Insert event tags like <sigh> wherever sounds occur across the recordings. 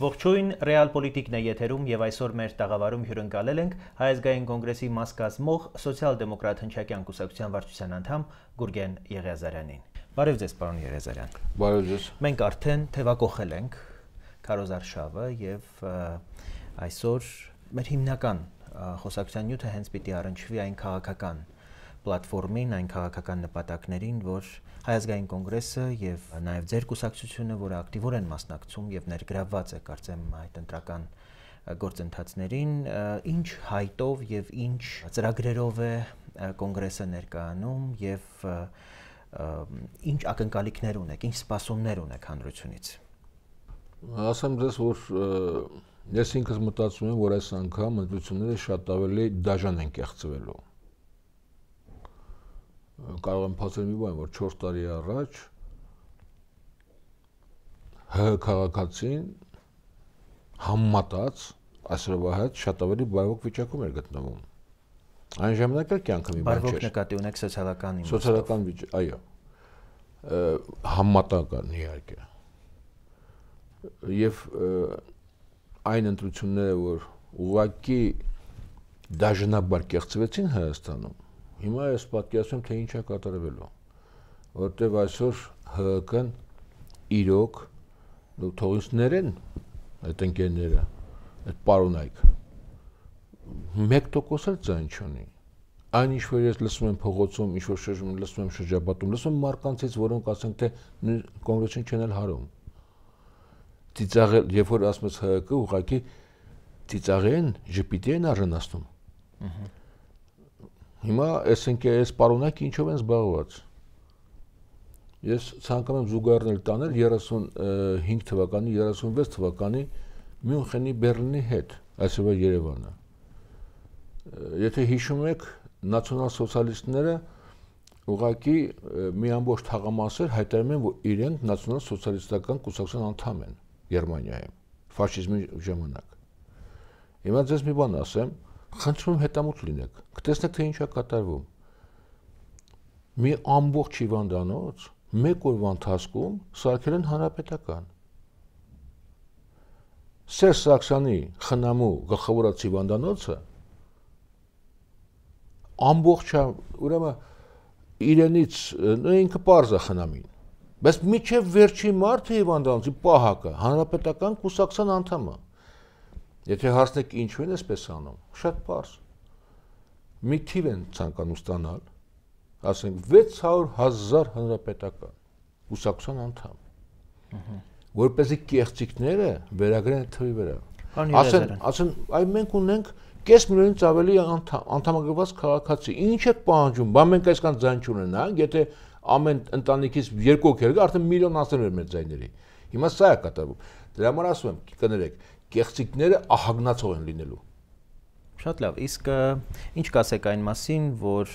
Ողջույն ռեալ պոլիտիկն է եթերում եւ այսօր մեր տաղավարում հյուրընկալել ենք Հայազգային կոնգրեսի մաս կազմող սոցիալ-դեմոկրատ հնչակյան կուսակցության վարչության անդամ Գուրգեն Եղիազարյանին։ Բարև ձեզ, պարոն Եղիազարյան։ Բարև ձեզ։ Մենք արդեն թևակողել ենք Քարոզարշավը եւ այսօր մեր հիմնական խոսակցության նյութը հենց պիտի առնչվի այն քաղաքական պլատֆորմին, այն քաղաքական նպատակներին, որ Հայազգային կոնգրեսը եւ նաեւ ձեր կուսակցությունը, որը ակտիվոր են մասնակցում եւ ներգրավված է կարծեմ այդ ընտրական գործընթացներին, ինչ հայտով եւ ինչ ծրագրերով է կոնգրեսը ներկայանում եւ ինչ ակնկալիքներ ունեք, ինչ սպասումներ ունեք հանրությունից։ Ասեմ ձեզ, որ ես ինքս մտածում եմ, որ այս անգամ ընտրությունները շատ ավելի դաժան են կեղծվելու կարող եմ փաստել մի բան, որ 4 տարի առաջ հ քաղաքացին համմատած այսօրվա հետ շատ ավելի բարոկ վիճակում էր գտնվում։ Այն ժամանակ էլ կյանքը մի բան չէր։ Բարոկ նկատի ունեք սոցիալական իմաստով։ Սոցիալական վիճակ, այո։ Համմատական իհարկե։ Եվ այն ընտրությունները, որ ուղակի դաժանաբար կեղծվեցին Հայաստանում, Հիմա ես պատկերացնում թե ինչ է կատարվելու։ Որտեվ այսօր ՀՀԿ-ն իրոք դու թողիցներ են այդ ընկերները, այդ պարոնայք։ 1% էլ ցան չունի։ Այն ինչ որ ես լսում եմ փողոցում, ինչ որ շրջում լսում եմ շրջապատում, լսում եմ մարկանցից, որոնք ասենք թե կոնգրեսին չեն էլ հարում։ Ծիծաղել, երբ որ ասում ես ՀՀԿ, ուղղակի ծիծաղեն, ժպիտի են արժանացնում։ Ահա Հիմա այս ընկերս պարոնակ ինչով են զբաղված։ Ես ցանկանում եմ զուգարնել տանել 35 թվականի, 36 թվականի Մյունխենի Բեռլինի հետ, այսօր Երևանը։ Եթե հիշում եք, նացիոնալ սոցիալիստները ուղակի մի ամբողջ թաղամասեր հայտարարում են, որ իրենք նացիոնալ սոցիալիստական կուսակցության անդամ են Գերմանիայում ֆաշիզմի ժամանակ։ Հիմա ձեզ մի բան ասեմ, խնդրում հետամուտ լինեք, կտեսնեք թե ինչա կատարվում։ Մի ամբողջ հիվանդանոց մեկ օրվա ընթացքում սարքել են հանրապետական։ Սերժ Սարգսյանի խնամու գլխավորած հիվանդանոցը ամբողջ ուրեմն իրենից ինքը parza խնամին։ Բայց միջև վերջի մարդը հիվանդանոցի պահակը հանրապետական կուսակցության անդամը է Եթե հարցնեք ինչու են այսպես անում, շատ բարձ։ Մի թիվ են ցանկանում ստանալ, ասենք 600.000 հանրապետական ուսակցության անդամ։ Որպեսզի կեղծիկները վերագրեն թվի վրա։ Ասեն, ասեն, այ մենք ունենք կես միլիոնից ավելի անդամագրված քաղաքացի։ Ինչ է պահանջում։ Բա մենք այսքան ձայն չունենանք, եթե ամեն ընտանիքից երկու հոգեր գա, արդեն միլիոն ասել էր մեր ձայների։ Հիմա սա է կատարվում։ Դրա համար ասում եմ, կներեք, կեղծիկները ահագնացող են լինելու։ Շատ լավ, իսկ ինչ կասեք այն մասին, որ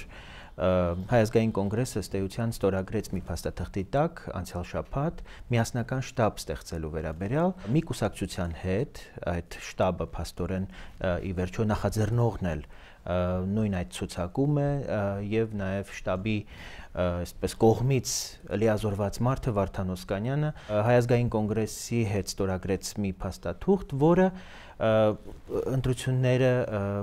Հայազգային կոնգրեսը ստեյության ստորագրեց մի փաստաթղթի տակ անցյալ շաբաթ միասնական շտաբ ստեղծելու վերաբերյալ մի կուսակցության հետ այդ շտաբը փաստորեն ի վերջո նախաձեռնողն էլ նույն այդ ցուցակում է եւ նաեւ շտաբի այսպես կողմից լիազորված մարդը Վարդան Օսկանյանը հայազգային կոնգրեսի հետ ստորագրեց մի փաստաթուղթ, որը ընտրությունները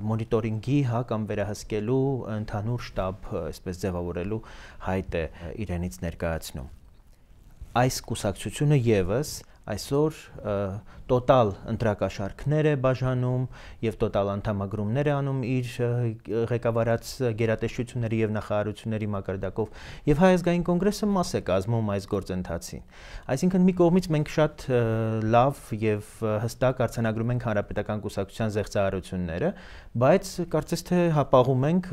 մոնիտորինգի հա կամ վերահսկելու ընդհանուր շտաբ այսպես ձևավորելու հայտ է իրենից ներկայացնում այս կուսակցությունը եւս այսօր տոտալ ընտրակաշարքներ է բաժանում եւ տոտալ անդամագրումներ է անում իր ղեկավարած գերատեսչությունների եւ նախարարությունների մակարդակով եւ հայ ազգային կոնգրեսը մաս է կազմում այս գործընթացին այսինքն մի կողմից մենք շատ լավ եւ հստակ արցանագրում ենք հանրապետական կուսակցության զեղծարարությունները բայց կարծես թե հապաղում ենք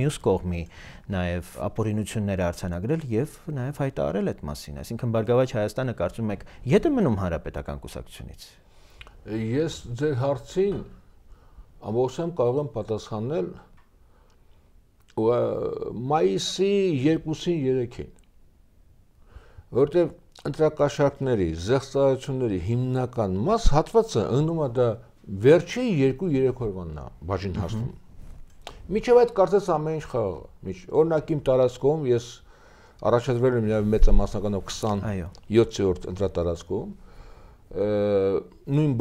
մյուս կողմի նաեւ ապօրինություններ արցանագրել եւ նաեւ հայտարարել այդ մասին այսինքն բարգավաճ հայաստանը կարծում եք յետը մնում հանրապետական կուսակցությունից Ես ձեր հարցին ամբողջությամբ կարող եմ պատասխանել մայիսի 2-ին 3-ին որտեղ ընտրակաշարքների, զեղծարությունների հիմնական մաս հատվածը ընում է դա վերջի 2-3 օրվանն է բաժին հասնում։ Միջև այդ կարծես ամեն ինչ խաղը։ Միջ օրինակ իմ տարածքում ես առաջադրվել եմ նաև մեծ մասնականով 27-րդ ընտրատարածքում նույն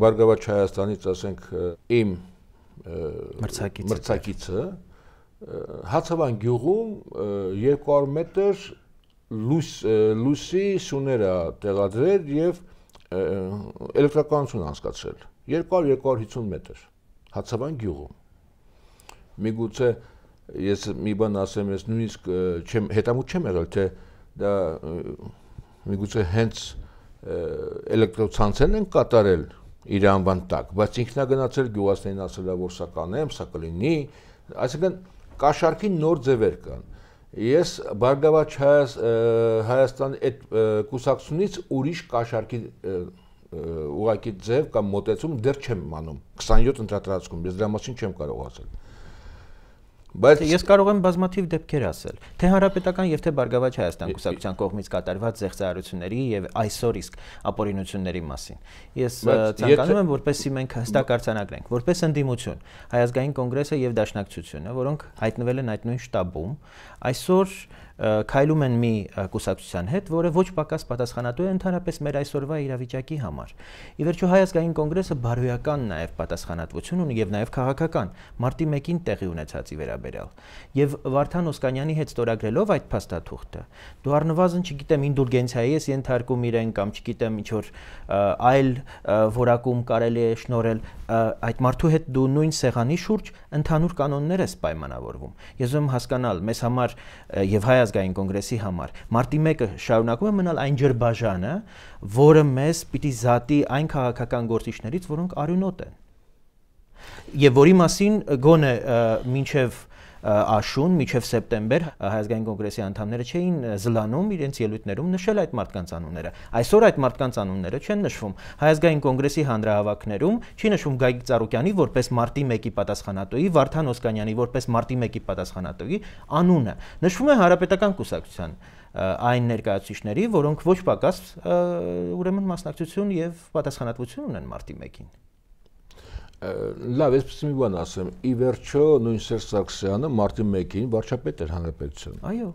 բարգավաճ Հայաստանից ասենք իմ մրցակիցը մրցակիցը հացավան գյուղում 200 մետր լույս լույսի սյուները տեղադրել եւ էլեկտրականություն անցկացրել 200-250 մետր հացավան գյուղում միգուցե ես մի բան ասեմ ես նույնիսկ չեմ հետամուտ չեմ եղել թե դա միգուցե հենց էլեկտրոցանցերն են կատարել իր անվան տակ, բայց ինքնագնացել գյուղացիներին ասել է որ սա կանեմ, սա կլինի, այսինքն կաշառքի նոր ձևեր կան։ Ես Բարգավաճ Հայաստանի այդ կուսակցունից ուրիշ կաշառքի ուղակի ձև կամ մոտեցում դեռ չեմ իմանում 27 ընտրատարածքում ես դրա մասին չեմ կարող ասել Բայց ես կարող եմ բազմաթիվ դեպքեր ասել, թե հանրապետական եւ թե Բարգավաճ Հայաստան կուսակցության կողմից կատարված ցեղծարությունների եւ այսօր իսկ ապօրինությունների մասին։ Ես ցանկանում եմ, որպեսզի մենք հստակ արձանագրենք, որպես ընդդիմություն, Հայազգային կոնգրեսը եւ Դաշնակցությունը, որոնք հայտնվել են այդ նույն շտաբում, այսօր քայլում են մի կուսակցության հետ, որը ոչ պակաս պատասխանատու է ընդհանրապես մեր այսօրվա իրավիճակի համար։ Ի վերջո Հայ ազգային կոնգրեսը բարոյական նաև պատասխանատվություն ունի եւ նաև քաղաքական մարտի 1-ին տեղի ունեցածի վերաբերյալ։ Եվ Վարդան Օսկանյանի հետ ստորագրելով այդ փաստաթուղթը, դու առնվազն չգիտեմ ինդուլգենցիայի ես ենթարկում իրեն կամ չգիտեմ ինչ որ այլ որակում կարելի է շնորել այդ մարդու հետ դու նույն սեղանի շուրջ ընդհանուր կանոններ ես պայմանավորվում։ Ես ուզում հասկանալ, մեզ համար եւ հայ ազգ ազգային կոնգրեսի համար։ Մարտի 1-ը շարունակում է մնալ այն ջրբաժանը, որը մեզ պիտի զատի այն քաղաքական գործիչներից, որոնք արյունոտ են։ Եվ որի մասին գոնե մինչև աշուն միջև սեպտեմբեր հայազգային կոնգրեսի անդամները չէին զլանում իրենց ելույթներում նշել այդ մարդկանց անունները։ Այսօր այդ մարդկանց անունները չեն նշվում։ Հայազգային կոնգրեսի հանրահավաքներում չի նշվում Գայիկ Ծառուկյանի որպես մարտի 1-ի պատասխանատուի, Վարդան Օսկանյանի որպես մարտի 1-ի պատասխանատուի անունը։ Նշվում է Հանրապետական կուսակցության այն ներկայացուցիչների, որոնք ոչ պակաս ուրեմն մասնակցություն եւ պատասխանատվություն ունեն մարտի 1-ին։ Լավ, այսպես մի բան ասեմ։ Ի վերջո նույն Սերժ Սարգսյանը մարտի 1-ին վարչապետ էր հանրապետության։ Այո։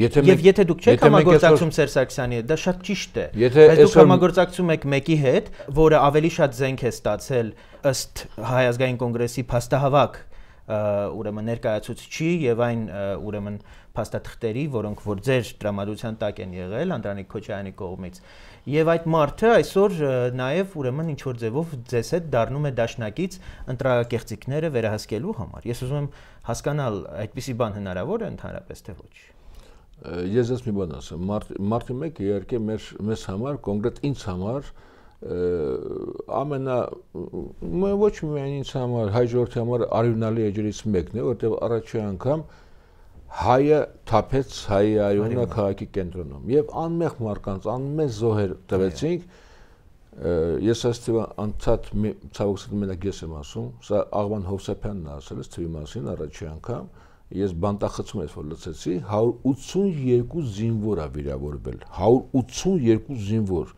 Եթե Եվ եթե դուք չեք համագործակցում Սերժ Սարգսյանի հետ, դա շատ ճիշտ է։ Բայց դուք համագործակցում եք մեկի հետ, որը ավելի շատ զենք է ստացել ըստ Հայազգային կոնգրեսի փաստահավաք ուրեմն ներկայացուցիչի եւ այն ուրեմն փաստաթղթերի, որոնք որ ձեր դրամատության տակ են եղել Անդրանիկ Քոչայանի կողմից։ Եվ այդ մարդը այսօր նաև ուրեմն ինչ որ ձևով ձեզ հետ դառնում է դաշնակից ընտրակեղծիքները վերահսկելու համար։ Ես ուզում եմ հասկանալ այդպիսի բան հնարավոր է ընդհանրապես թե ոչ։ Ես ես մի բան ասեմ, մարտի 1-ը իհարկե մեր մեզ համար, կոնկրետ ինձ համար ամենա ոչ միայն ինձ համար, հայ ժողովրդի համար արյունալի էջերից մեկն է, որտեղ առաջի անգամ հայը թափեց հայի այոնա քաղաքի կենտրոնում եւ անմեղ մարկանց անմեղ զոհեր տվեցինք ես ասեցի անցած ցավոքս մենակ ես եմ ասում սա աղվան հովսեփյանն է ասել ես թվի մասին առաջի անգամ ես բանտախցում ես որ լցեցի 182 զինվոր է վիրավորվել 182 զինվոր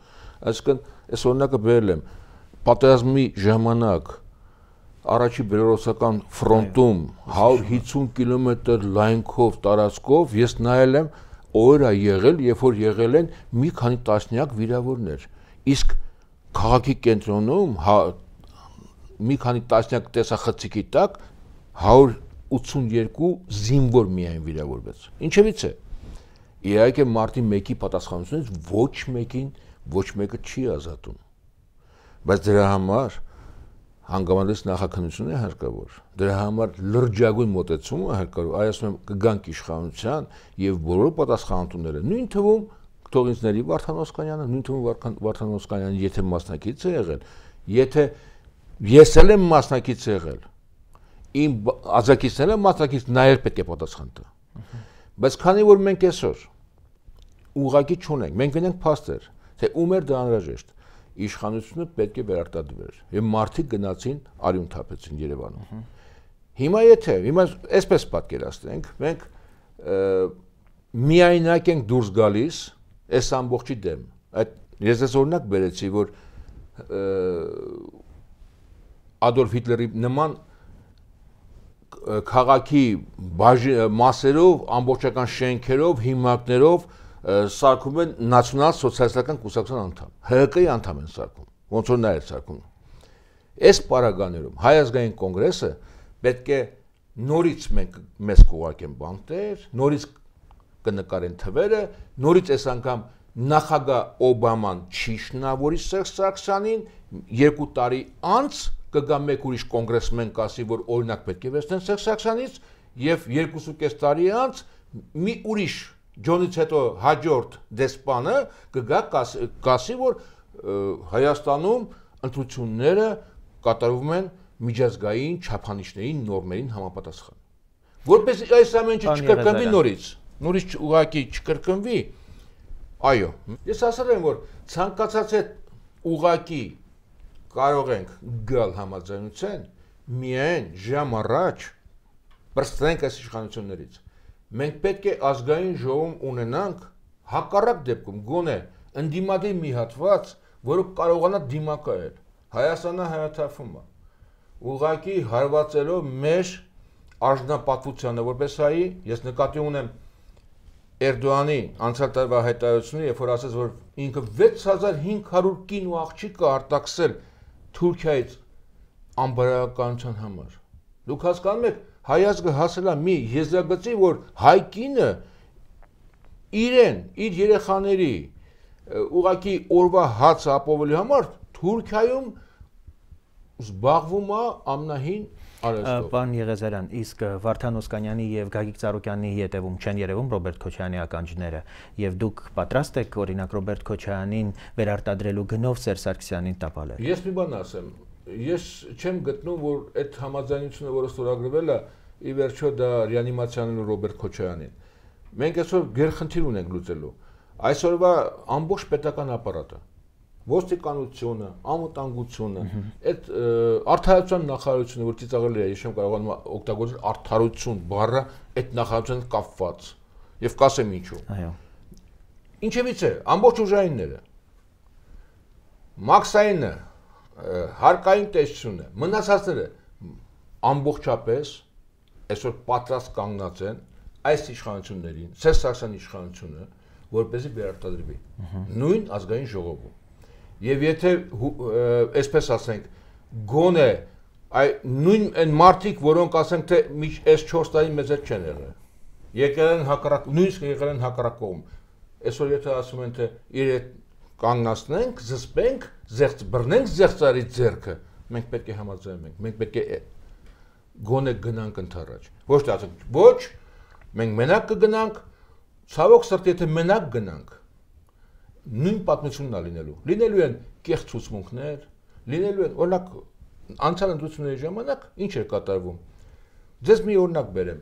այսինքն այս օրինակը բերել եմ պատերազմի ժամանակ առաջի բելորուսական ֆրոնտում 150 կիլոմետր լայնքով տարածքով ես նայել եմ օր է եղել, երբ որ եղել են մի քանի տասնյակ վիրավորներ։ Իսկ քաղաքի կենտրոնում հա, մի քանի տասնյակ տեսախցիկի տակ 182 զինվոր միայն վիրավորվեց։ Ինչևից է։ Իհարկե մարտի 1-ի պատասխանությունից ոչ մեկին ոչ մեկը չի ազատում։ Բայց դրա համար հանգամանալիս նախաքննություն է հարկավոր։ Դրա համար լրջագույն մոտեցում է հարկավոր։ Այ ասում եմ կգանք իշխանության եւ բոլոր պատասխանատուները նույն թվում թողինձների Վարդան Օսկանյանը, նույն թվում Վարդան Օսկանյանը, եթե մասնակից է եղել, եթե ես էլ եմ մասնակից եղել, իմ ազակիցները մասնակից նաեւ պետք է պատասխան տա։ Բայց քանի որ մենք այսօր ուղակի չունենք, մենք գնանք փաստեր, թե ում էր դա անհրաժեշտ իշխանությունը պետք է վերարտադրվեր։ Եվ մարդիկ գնացին արյուն թափեցին Երևանում։ Հիմա եթե, հիմա այսպես պատկերացնենք, մենք միայնակ ենք դուրս գալիս այս ամբողջի դեմ։ Այդ ես ես օրինակ բերեցի, որ Ադոլֆ Հիտլերի նման քաղաքի մասերով, ամբողջական շենքերով, հիմնարկներով սարկում են նացիոնալ սոցիալիստական կուսակցության անդամ, ՀՀԿ-ի անդամ են սարկում, ոնց որ նա է սարկում։ Այս պարագաներում Հայ ազգային կոնգրեսը պետք է նորից մենք մեզ կուղարկեն բանտեր, նորից կնկարեն թվերը, նորից այս անգամ նախագահ Օբաման չի շնավորի Սերժ Սարգսյանին, երկու տարի անց կգա մեկ ուրիշ կոնգրեսմեն կասի, որ օրինակ պետք է վեցնեն Սերժ Սարգսյանից եւ 2.5 տարի անց մի ուրիշ Ջոնից հետո հաջորդ դեսպանը կգա կասի, կասի որ Հայաստանում ընտրությունները կատարվում են միջազգային չափանիշներին, նորմերին համապատասխան։ Որպես այս ամենը չկրկնվի նորից, նորից ուղակի չկրկնվի։ Այո, ես ասել եմ, որ ցանկացած այդ ուղակի կարող ենք գալ համաձայնության միայն ժամ առաջ բրստենք այս իշխանություններից մենք պետք է ազգային ժողում ունենանք հակառակ դեպքում գոնե ընդդիմադիր մի հատված, որը կարողանա դիմակայել։ Հայաստանը հայաթափում է։ Ուղղակի հարվածելով մեր արժանապատվությանը որպես հայի, ես նկատի ունեմ Էրդոանի անցյալ տարվա հայտարարությունը, երբ որ ասաց, որ ինքը 6500 կին ու աղջիկ կա արտաքսել Թուրքիայից անբարոյականության համար։ Դուք հասկանում եք, հայազգը հասելա մի եզրագծի, որ հայկինը իրեն, իր երեխաների ուղակի օրվա հացը ապովելու համար Թուրքիայում զբաղվում է ամնահին արհեստով։ Պարոն Եղեզարյան, իսկ Վարդան Օսկանյանի եւ Գագիկ Ծառուկյանի հետևում չեն երևում Ռոբերտ Քոչյանի ականջները եւ դուք պատրաստ եք օրինակ Ռոբերտ Քոչյանին վերարտադրելու գնով Սերժ Սարգսյանին տապալել։ Ես մի բան ասեմ, ես չեմ գտնում, որ այդ համաձայնությունը, որը ստորագրվել է, ի վերջո դա ռեանիմացիանն ու Ռոբերտ Քոչայանին։ Մենք այսօր գերխնդիր ունենք լուծելու։ Այսօրվա ամբողջ պետական ապարատը, ոստիկանությունը, անվտանգությունը, այդ արթարացան նախարարությունը, որ ծիծաղել է, ես չեմ կարողանում օգտագործել արթարություն բառը այդ նախարարության կապված։ Եվ կասեմ ինչու։ Այո։ Ինչևից է ամբողջ ուժայինները։ Մաքսայինը հարկային տեսությունը, մնացածները ամբողջապես այսօր պատրաստ կանգնած են այս իշխանություններին, Սերժ Սարգսյանի իշխանությունը, որպեսզի վերարտադրվի նույն ազգային ժողովում։ Եվ եթե այսպես ասենք, գոնե այ նույն այն մարտիկ, որոնք ասենք թե միջ այս 4 տարի մեզ հետ չեն եղել։ Եկել են հակառակ, նույնիսկ եղել են հակառակ կողմ։ Այսօր եթե ասում են թե իր այդ կանգնացնենք, զսպենք, զեղծ բռնենք զեղծարի ձեռքը, մենք պետք է համաձայնվենք, մենք պետք է գոնե գնանք ընթառաջ։ Ոչ թե ասենք, ոչ, մենք մենակ կգնանք, ցավոք սրտի եթե մենակ գնանք, նույն պատմությունն է լինելու։ Լինելու են կեղծ ցուցմունքներ, լինելու են, օրինակ, անցյալ ընտրությունների ժամանակ ինչ էր կատարվում։ Ձեզ մի օրինակ բերեմ։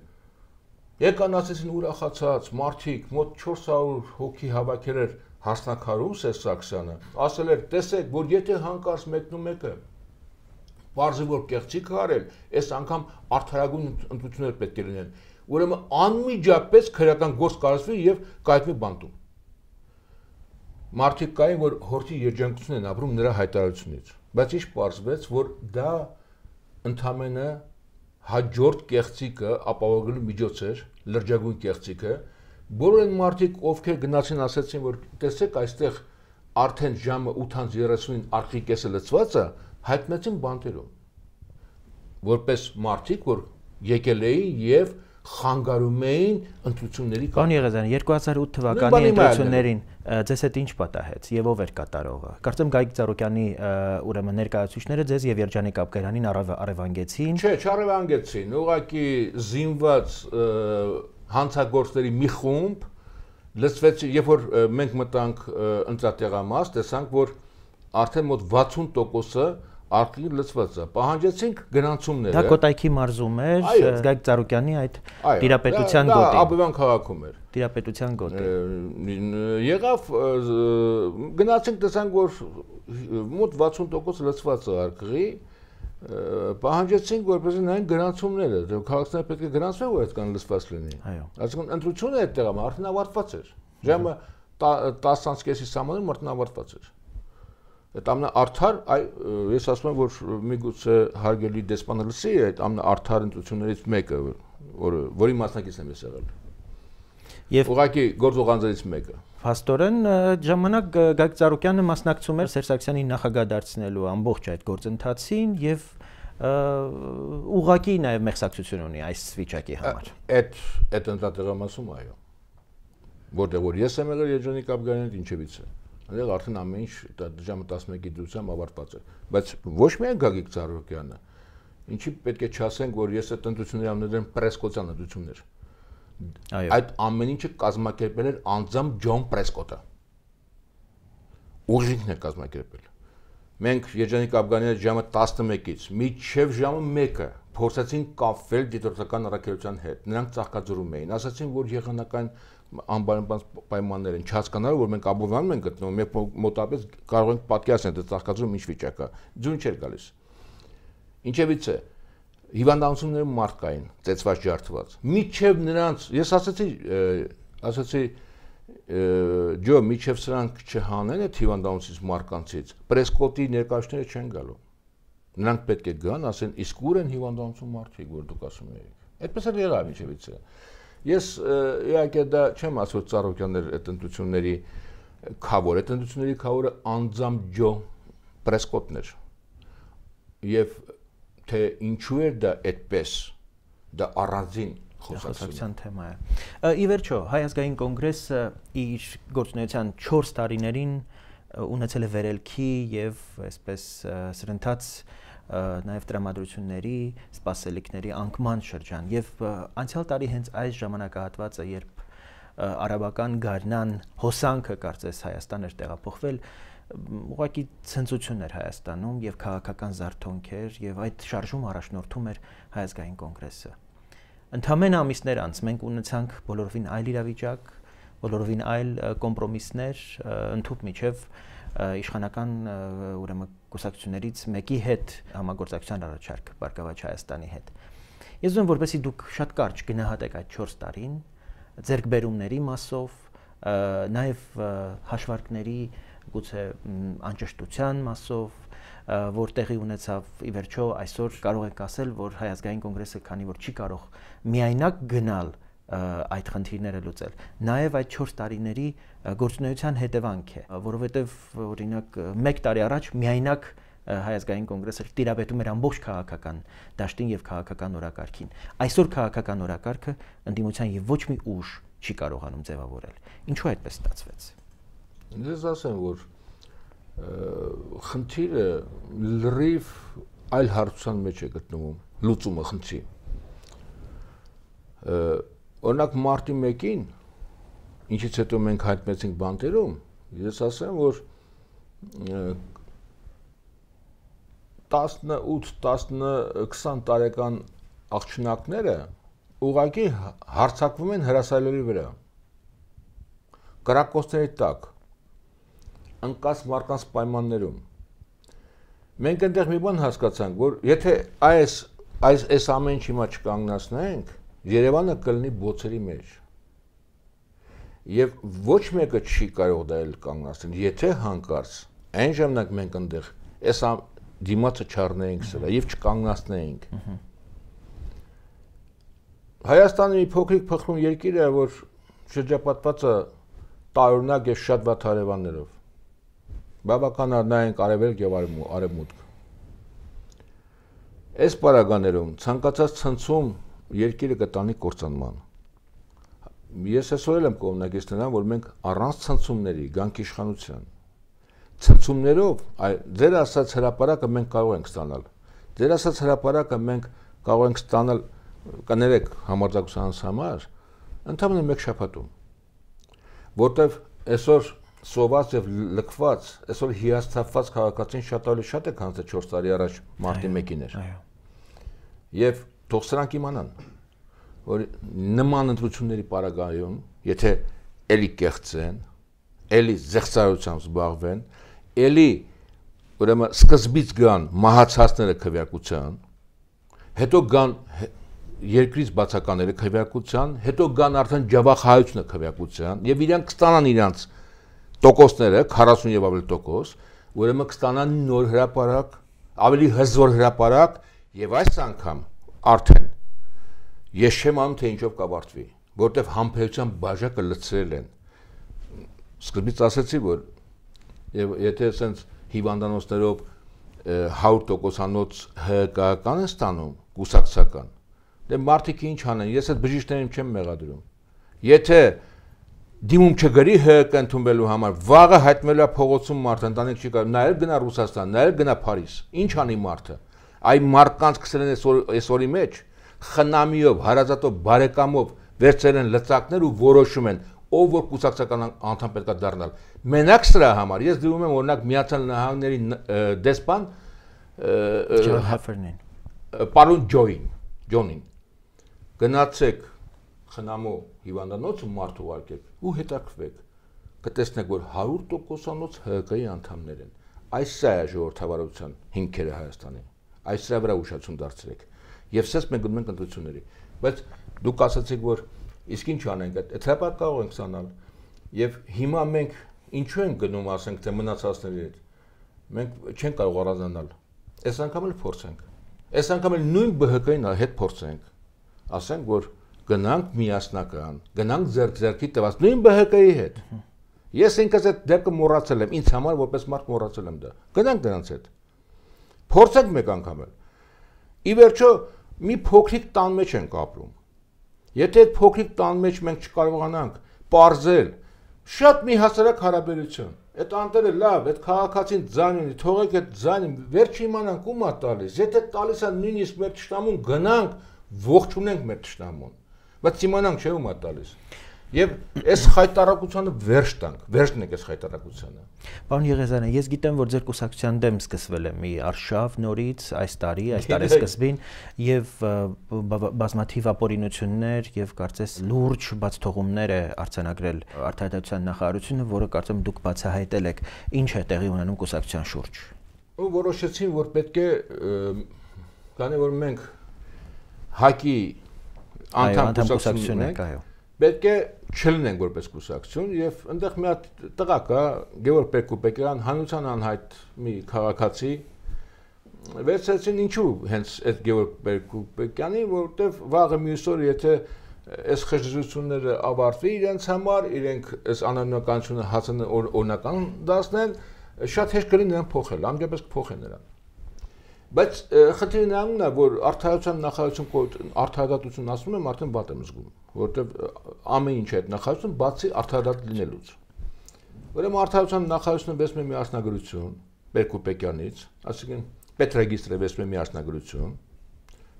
Եկան ասեցին ուրախացած մարդիկ, մոտ 400 հոգի հավաքել էր Հաշնակարում Սերսաքսյանը ասել էր, տեսեք, որ եթե հանկարծ մեկնում եկը բարձր որ կեղծի կարել, այս անգամ արդարագույն ընդդություններ պետք է լինեն։ Ուրեմն անմիջապես քրական գործ կառուցվի եւ կայտվի բանտում։ Մարդիկ կային, որ հորթի երջանկություն են ապրում նրա հայտարարությունից, բայց ինչ պարզվեց, որ դա ընդամենը հաջորդ կեղծիկը ապահովելու միջոց էր, լրջագույն կեղծիկը, Բոլոր այն մարդիկ, ովքեր գնացին, ասացին, որ տեսեք, այստեղ արդեն ժամը 8:30-ին արխի կեսը լծված է, հայտնեցին բանտերում։ Որպես մարդիկ, որ եկել էին եւ խանգարում էին ընտրությունների կան Եղեզյան 2008 թվականի ընտրություններին ձեզ հետ ինչ պատահեց եւ ով էր կատարողը կարծեմ Գայիկ Ծառուկյանի ուրեմն ներկայացուցիչները ձեզ եւ Երջանիկ Աբգերանին արևանգեցին Չէ չարևանգեցին ուղղակի զինված հանցագործների մի խումբ լծվեց, երբ որ մենք մտանք ընտրատեղամաս, տեսանք, որ արդեն մոտ 60%-ը արկղի լծված է։ Պահանջեցինք գրանցումները։ Դա Կոտայքի մարզում էր, Զգայք Ծառուկյանի այդ Տիրապետության գոտի։ Դա Աբովյան քաղաքում էր։ Տիրապետության գոտի։ Եղավ գնացինք տեսանք, որ մոտ 60% լծված է արկղի, պահանջեցինք որպեսզի նայեն գրանցումները, թե դե քաղաքները պետք է գրանցվեն, որ այդքան լծված լինի։ Այո։ Այսինքն ընտրությունը այդ տեղում արդեն ավարտված էր։ Ժամը 10-ից սահմանում արդեն ավարտված էր։ Այդ ամենաարթար, ես ասում եմ, որ միգուցե հարգելի դեսպանը լսի այդ ամենաարթար ընտրություններից մեկը, որը որի մասնակիցն եմ ես եղել։ Եվ ուղղակի գործողանձերից մեկը։ Փաստորեն ժամանակ Գագիկ Ծառուկյանը մասնակցում էր Սերսաքսյանի նախագահ դարձնելու ամբողջ այդ գործընթացին եւ ուղակի նաեւ մեղսակցություն ունի այս վիճակի համար։ Այդ այդ ընտրատեղամասում այո։ Որտեղ որ ես եմ եղել Երջանիկ Աբգանյանից ինչևից է։ Այնտեղ արդեն ամեն ինչ ժամը 11-ի դրությամբ ավարտված է։ Բայց ոչ միայն Գագիկ Ծառուկյանը, ինչի պետք է չասենք, որ ես այդ ընտրությունները ամենուրեն պրեսկոցան ընտրություններ եմ Այո։ Այդ ամեն ինչը կազմակերպել էր անձամբ Ջոն Պրեսկոտը։ Ուղիղն է կազմակերպել։ Մենք Երջանիկ Աբգանյանը ժամը 11-ից մինչև ժամը 1-ը փորձեցին կապվել դիտորդական առաքելության հետ։ Նրանք ծաղկաձրում էին, ասացին, որ եղանակային անբարենպանս պայմաններ են չհասկանալու որ մենք աբովանում ենք գտնվում եւ մոտապես կարող ենք պատկերացնել դա դե ծաղկաձրում ինչ վիճակա ձուն չէր գալիս ինչևիցե հիվանդանությունները մարդ կային, ծեծված ջարդված։ Միչև նրանց, ես ասացի, ասացի ջո, միչև սրանք չհանեն այդ հիվանդանությունից մարկանցից, պրեսկոտի ներկայացները չեն գալու։ Նրանք պետք է գան, ասեն, իսկ ուր են հիվանդանություն մարդիկ, որ դուք ասում եք։ Այդպես էլ եղավ միջևից։ Ես իհարկե դա չեմ ասում ծառայողյաններ այդ ընտրությունների քավոր, այդ ընտրությունների քավորը անձամ ջո պրեսկոտներ։ Եվ թե ինչու էր դա այդպես դա առանձին խոսակցության թեմա է։ Ի վերջո, Հայ ազգային կոնգրեսը իր գործունեության 4 տարիներին ունեցել է վերելքի եւ այսպես սրընթաց նաև դրամատրությունների, սպասելիքների անկման շրջան եւ անցյալ տարի հենց այս ժամանակահատվածը, երբ արաբական գարնան հոսանքը կարծես Հայաստան էր տեղափոխվել, ուղղակի ցնծություն էր Հայաստանում եւ քաղաքական զարթոնք էր եւ այդ շարժում առաջնորդում էր հայազգային կոնգրեսը։ Ընդամենը ամիսներ անց մենք ունեցանք բոլորովին այլ իրավիճակ, բոլորովին այլ կոմպրոմիսներ ընդհուպ միջև իշխանական ուրեմն կուսակցություններից մեկի հետ համագործակցության առաջարկ Բարգավաճ Հայաստանի հետ։ Ես ուզում որպեսի դուք շատ կարճ գնահատեք այդ 4 տարին ձերբերումների մասով, նաև հաշվարկների գուցե անճշտության մասով որտեղի ունեցավ ի վերջո այսօր կարող ենք ասել որ հայազգային կոնգրեսը քանի որ չի կարող միայնակ գնալ այդ խնդիրները լուծել նաև այդ 4 տարիների գործունեության հետևանք է որովհետև օրինակ 1 տարի առաջ միայնակ հայազգային կոնգրեսը տիրապետում էր ամբողջ քաղաքական դաշտին եւ քաղաքական օրակարգին այսօր քաղաքական օրակարգը ընդդիմության եւ ոչ մի ուժ չի կարողանում ձևավորել ինչու այդպես ստացվեց ես ասեմ որ խնդիրը լրիվ այլ հարցության մեջ է գտնվում լուծումը խնդրի օրինակ մարտի 1-ին ինչից հետո մենք հայտնվեցինք բանտերում ես ասեմ որ 18-10-20 տարեկան աղջնակները ուղակի հարցակվում են հրասալերի վրա կրակոցների տակ ընկած մարկանց պայմաններում մենք այնտեղ մի բան հասկացանք, որ եթե այս այս այս ամեն ինչը հիմա չկանգնացնենք, Երևանը կլինի բոցերի մեջ։ Եվ ոչ մեկը չի կարող դա էլ կանգնացնել, եթե հանկարծ այն ժամանակ մենք այնտեղ այս դիմացը չառնեինք սրա եւ չկանգնացնեինք։ Հայաստանը մի փոքրիկ փխրուն երկիր է, որ շրջապատված է տարօրինակ եւ շատ վատ հարևաններով բավական նայենք արևելք եւ արևմուտք։ Այս պարագաներում ցանկացած ցնցում երկիրը կտանի կործանման։ Ես այսօր եմ կողմնակից նրան, որ մենք առանց ցնցումների գանք իշխանության։ Ցնցումներով ձեր ասած հրաապարակը մենք կարող ենք ստանալ։ Ձեր ասած հրաապարակը մենք կարող ենք ստանալ կներեք համարձակության համար ընդամենը մեկ շաբաթում։ Որտեվ այսօր սոված եւ լքված, այսօր հիասթափված քաղաքացին շատ ավելի շատ է, քան 4 տարի առաջ մարտի 1-ին էր։ Այո։ Եվ թող սրանք իմանան, որ նման ընտրությունների պարագայում, եթե էլի կեղծեն, էլի զեղծարությամբ զբաղվեն, էլի ուրեմն սկզբից գան մահացածները քվեակության, հետո գան երկրից բացականները քվեակության, հետո գան արդեն ջավախ հայությունը քվեակության եւ իրանք ստանան իրանց իրան տոկոսները 40 եւ ավելի տոկոս, ուրեմն կստանան նոր հրաապարակ, ավելի հզոր հրաապարակ եւ այս անգամ արդեն ես չեմ անում թե ինչով կավարտվի, որովհետեւ համբերության բաժակը լցրել են։ Սկզբից ասացի, որ եւ եթե ասենց հիվանդանոցներով 100% անոց հկական են ստանում կուսակցական, դե մարդիկ ինչ անեն, ես այդ բժիշկներին չեմ մեղադրում։ Եթե դիմում չգրի ՀՀԿ ընդունվելու համար, վաղը հայտնվելա փողոցում մարդը, ընտանիք չի կարող, նայել գնա Ռուսաստան, նայել գնա Փարիզ։ Ինչ անի մարդը։ Այ մարդկանց կսրեն այսօր այսօրի մեջ խնամիով, հարազատով, բարեկամով վերցերեն լծակներ ու որոշում են ով որ կուսակցական անդամ պետքա դառնալ։ Մենակ սրա համար ես դիմում եմ օրինակ Միացյալ Նահանգների դեսպան Ջո Հաֆերնին։ Պարոն Ջոին, Ջոնին։ Գնացեք խնամո հիվանդանոց ու մարդ ուղարկեք ու հետաքրվեք կտեսնեք որ 100%-անոց ՀԿ-ի անդամներ են այս սա է ժողովրդավարության հիմքերը Հայաստանի այս սրա վրա ուշացում դարձրեք եւ ցես մենք գնում ենք ընտրությունների բայց դուք ասացիք որ իսկ ինչ անենք այդ թրապար կարող ենք ստանալ եւ հիմա մենք ինչու ենք գնում ասենք թե մնացածների հետ մենք չենք կարող առանձնանալ այս անգամ էլ փորձենք այս անգամ էլ նույն ԲՀԿ-ին հետ փորձենք ասենք որ գնանք միասնական, գնանք ձերք-ձերքի տված նույն ԲՀԿ-ի հետ։ Ես ինքս այդ դեպքը մոռացել եմ, ինձ համար որպես մարդ մոռացել եմ դա։ Գնանք դրանց հետ։ Փորձենք մեկ անգամ էլ։ Ի վերջո մի փոքրիկ տան մեջ ենք ապրում։ Եթե այդ փոքրիկ տան մեջ մենք չկարողանանք parzել շատ մի հասարակ հարաբերություն, այդ անտերը լավ, այդ քաղաքացին ձայն ունի, թողեք այդ ձայնը, վերջ իմանանք ու մա տալիս։ Եթե տալիս է նույնիսկ մեր ճշտամուն գնանք, ողջ ունենք մեր ճշտամուն բայց իմանանք չէ ումա տալիս։ Եվ այս խայտարակությանը վերջ տանք, վերջնենք այս խայտարակությանը։ Պարոն Եղեզարյան, ես գիտեմ, որ ձեր կուսակցության դեմ սկսվել է մի արշավ նորից այս տարի, այս տարի սկզբին եւ բազմաթիվ ապօրինություններ եւ կարծես լուրջ բացթողումներ է արձանագրել արտահայտության նախարարությունը, որը կարծեմ դուք բացահայտել եք, ինչ է տեղի ունենում կուսակցության շուրջ։ Ու որոշեցին, որ պետք է քանի որ մենք հակի անդամ կուսակցություն եք, այո։ Պետք է չլինեն որպես կուսակցություն եւ այնտեղ մի հատ տղա կա Գևորգ Պերկուպեկյան հանրության անհայտ մի քաղաքացի վերցրեցին ինչու հենց այդ Գևորգ Պերկուպեկյանի, որովհետեւ վաղը մյուս օր եթե այս խժզությունները ավարտվի իրենց համար, իրենք այս անանունականությունը հացն օրնական դասնեն, շատ հեշտ կլինի նրան փոխել, ամենապես կփոխեն նրան բայց խնդիրը նրանն է որ արթարացան նախարարություն արթարադատություն ասում եմ արդեն բատ եմ զգում որովհետև ամեն ինչ այդ նախարարություն բացի արթարադատ լինելուց ուրեմն արթարացան նախարարությունը վեսմե մի աշնագրություն Բերկուպեկյանից ասիկին պետրեգիստրը վեսմե մի աշնագրություն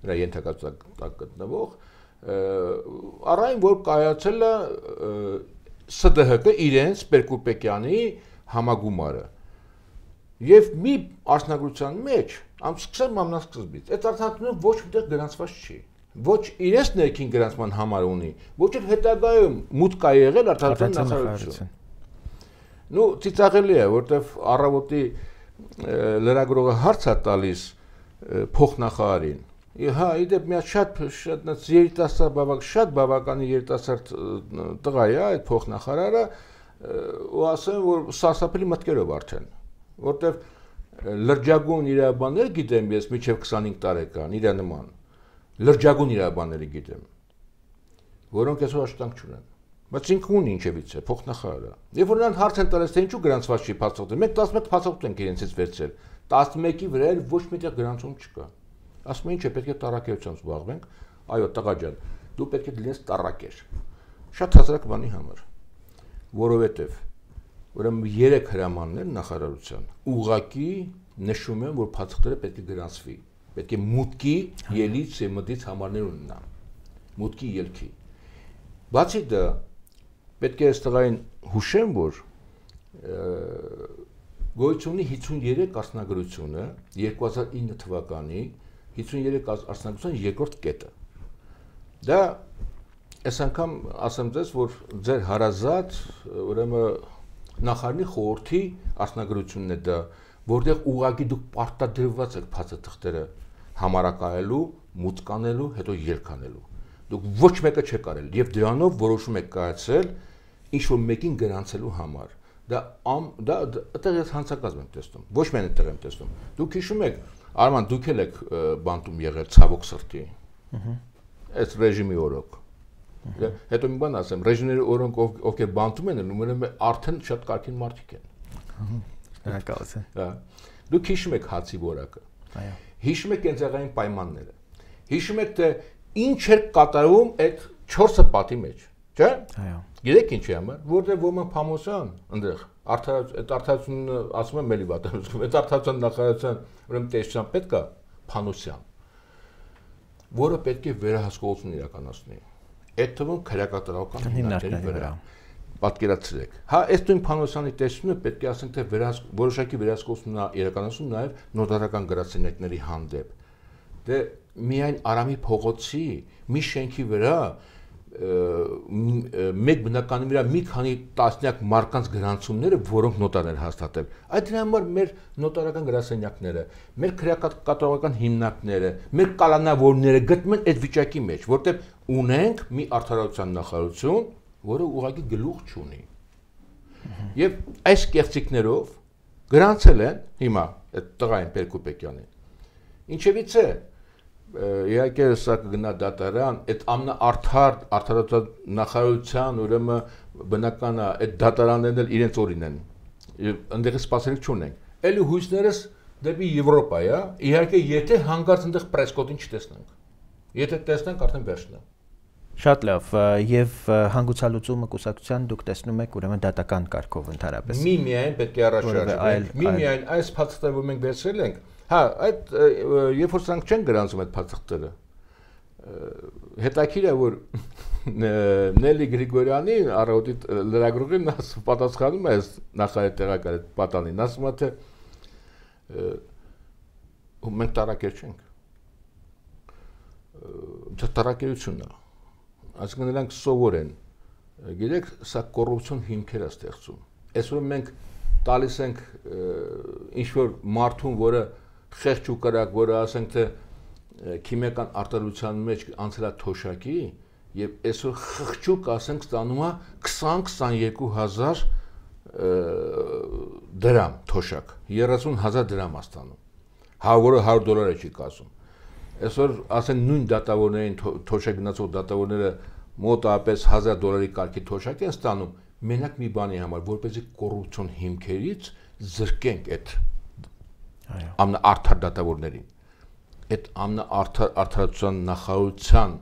նրա ենթակայության գտնվող առայն որ կայացել է ՍԴՀԿ իրենց Բերկուպեկյանի համագումարը եւ մի աշնագրության մեջ Ամսկսեմ ամնասկզբից։ Այդ արտահայտությունը ոչ մտեղ գրանցված չի ոչ իրենց ներքին գրանցման համար ունի, ոչ էլ հետագայում մուտք կա եղել արտադրության նախարարություն։ Ну, ծիծաղելի է, որտեվ առավոտի լրագրողը հարց է տալիս փոխնախարարին։ Հա, իդեպ մի շատ շատ երիտասարդ բավակ շատ բավականին երիտասարդ տղա է այդ փոխնախարարը ու ասեմ որ սարսափելի մտքերով արդեն որտեվ լրջագուն իրավաբաններ գիտեմ ես միջև 25 տարեկան իր նման լրջագուն իրավաբանները գիտեմ որոնք այսօր աշխատանք չունեն բայց ինքն ունի ինչևից է փոխնախարարը եւ որ նրան հարց են տալիս թե ինչու գրանցված չի փաստաթղթը մենք 11 փաստաթղթ ենք իրենցից վերցել 11-ի վրա էլ ոչ միտեղ գրանցում չկա ասում են ինչ է պետք է տարակերությամբ զբաղվենք այո տղա ջան դու պետք է լինես տարակեր շատ հասարակ բանի համար որովհետեւ ուրեմն երեք հրամաններ նախարարության ուղակի նշում են, որ փաթղթերը պետք է գրանցվի, պետք է մուտքի հա։ ելից եւ մտից համարներ ունենա։ Մուտքի ելքի։ Բացի դա, պետք է աստղային հուշեմ, որ գոյությունի 53 արտնագրությունը 2009 թվականի 53 արտնագրության երկրորդ կետը։ Դա այս անգամ ասեմ ձեզ, որ ձեր հարազատ, ուրեմն նախարարի խորհրդի արտադրությունն է դա, որտեղ ուղագի դուք պարտադրված եք փաստաթղթերը համարակայելու, մուտկանելու, հետո երկանելու։ Դուք ոչ մեկը չեք արել եւ դրանով որոշում եք կայացրել ինչ որ մեկին գրանցելու համար։ Դա ամ դա այդտեղ ես հանցակազմ եմ տեսնում։ Ոչ միայն այդտեղ եմ տեսնում։ Դուք հիշում եք, Արման, դուք ել եք բանտում եղել ցավոք սրտի։ Ահա։ Այս ռեժիմի օրոք Հա, հետո մի բան ասեմ, ռեժիները օրոնք ովքեր բանտում են, ուրեմն արդեն շատ կարքին մարդիկ են։ Շնորհակալություն։ Հա։, հա Դուք հիշում եք հացի որակը։ Այո։ Հիշում եք կենցաղային պայմանները։ Հիշում եք թե ինչ էր կատարվում այդ 4-ը պատի մեջ, չէ՞։ Այո։ Գիտեք ինչի համար, որտեղ ոմանք փամոսան այնտեղ արդարաց այդ արդարացումը ասում եմ ելի վատանուցքում, այդ արդարացան նախարարության ուրեմն տեսչան պետք է փանոսյան, որը պետք է վերահսկողություն իրականացնի այդ թվում քրեակատարական հիմնարկների վրա։ Պատկերացրեք։ Հա, այս նույն փանոսանի տեսությունը պետք է ասենք թե վերահս որոշակի վերահսկողություն նա իրականացում նաև նոտարական գրասենյակների հանդեպ։ Դե միայն Արամի փողոցի մի շենքի վրա մեկ բնականի վրա մի քանի տասնյակ մարկանց գրանցումները, որոնք նոտան են հաստատել։ Այդ դրա համար մեր նոտարական գրասենյակները, մեր քրեակատարական հիմնարկները, մեր կալանավորները գտնվում են այդ վիճակի մեջ, որտեղ ունենք մի արդարացան նախարարություն, որը ուղղակի գլուխ չունի։ Եվ այս կեղծիկներով գրանցել են հիմա այդ տղային Պերկուպեկյանին։ Ինչևիցե իհարկե սա կգնա դատարան, այդ ամնա արդար արդարացած նախարարության ուրեմն բնական է, այդ դատարաններն էլ իրենց օրին են։ Եվ այնտեղ սպասելիք չունենք։ Էլի հույսներս դեպի Եվրոպա է, իհարկե եթե հանկարծ այնտեղ պրեսկոտին չտեսնենք։ Եթե տեսնենք, արդեն վերջն է։ Շատ լավ, եւ հանգուցալուծումը կուսակցության դուք տեսնում եք ուրեմն դատական կարգով ընդհանրապես։ Մի միայն պետք է առաջարկենք, մի միայն այս փաստերը, որ մենք վերցրել ենք, հա, այդ երբ որ սրանք չեն գրանցում այդ փաստերը, հետաքրիր է որ <laughs> Նելի Գրիգորյանի առողջի լրագրողին պատասխանում է այս նախարարի տեղակալ այդ պատանին, ասում է թե մենք տարակեր չենք։ Դա տարակերությունն է։ Այսինքն նրանք սովոր են։ Գիտեք, սա կոռուպցիոն հիմքեր է ստեղծում։ Այսօր մենք տալիս ենք ինչ որ մարդուն, որը խեղճ ու կրակ, որը ասենք թե քիմիական արտադրության մեջ անցել է թոշակի, եւ այսօր խղճուկ ասենք ստանում է 20-22000 դրամ թոշակ 30000 դրամ է ստանում հա որը 100 դոլար է չի կասում այսօր ասեն նույն դատավորներին թոշակ գնացող դատավորները մոտապես 1000 դոլարի կարգի թոշակ են ստանում մենակ մի բանի համար որպեսզի կոռուպցիոն հիմքերից զրկենք այդ այո ամնա արդար դատավորներին այդ ամնա արդար արդարացան նախարարության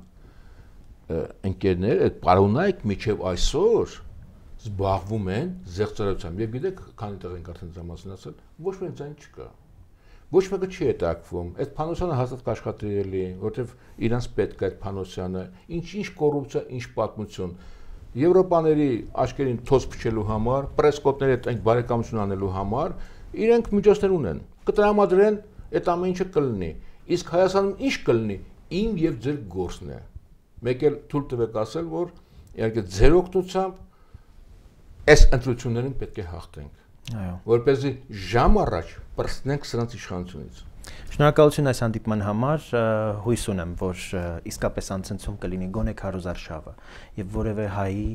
ընկերներ այդ պարոնայք միջև այսօր զբաղվում են զեղծարությամբ եւ գիտեք քանի տեղ ենք արդեն զամասնացել ոչ մի ձայն չկա ոչ մեկը չի հետաքվում։ Այդ փանոսյանը հաստատ աշխատելի է, որովհետև իրանց պետք է այդ փանոսյանը։ Ինչ-ինչ կոռուպցիա, ինչ պատմություն։ Եվրոպաների աչքերին թոց փչելու համար, պրեսկոտների հետ այն բարեկամություն անելու համար իրենք միջոցներ ունեն։ Կտրամադրեն այդ ամեն ինչը կլինի։ Իսկ Հայաստանում ինչ կլինի, իմ եւ ձեր գործն է։ Մեկ էլ թույլ տվեք ասել, որ իհարկե ձեր օգնությամբ այս ընտրություններին պետք է հաղթենք։ Այո։ Որպեսզի ժամ առաջ պրծնենք սրանց իշխանությունից։ Շնորհակալություն այս հանդիպման համար։ Հույս ունեմ, որ իսկապես անցնցում կլինի գոնե քարոզար շավը եւ որևէ հայի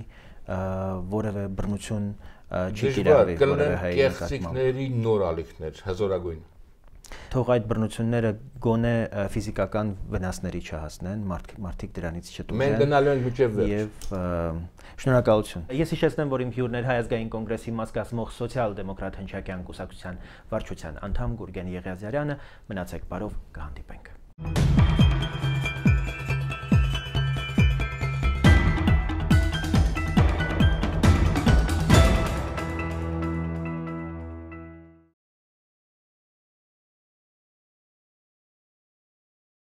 որևէ բռնություն չի կիրառվի որևէ հայի նկատմամբ։ Դժվար կլինեն կեղծիքների նոր ալիքներ, հզորագույն թող այդ բռնությունները գոնե ֆիզիկական վնասների չհասնեն, մարդ մարդիկ դրանից չտուժեն։ Մենք գնալու ենք միջև վերջ։ Եվ շնորհակալություն։ Ես հիշեցնեմ, որ իմ հյուրներ Հայազգային կոնգրեսի մաս կազմող սոցիալ-դեմոկրատ Հնչակյան կուսակցության վարչության անդամ Գուրգեն Եղիազարյանը, մնացեք բարով, կհանդիպենք։ Thank you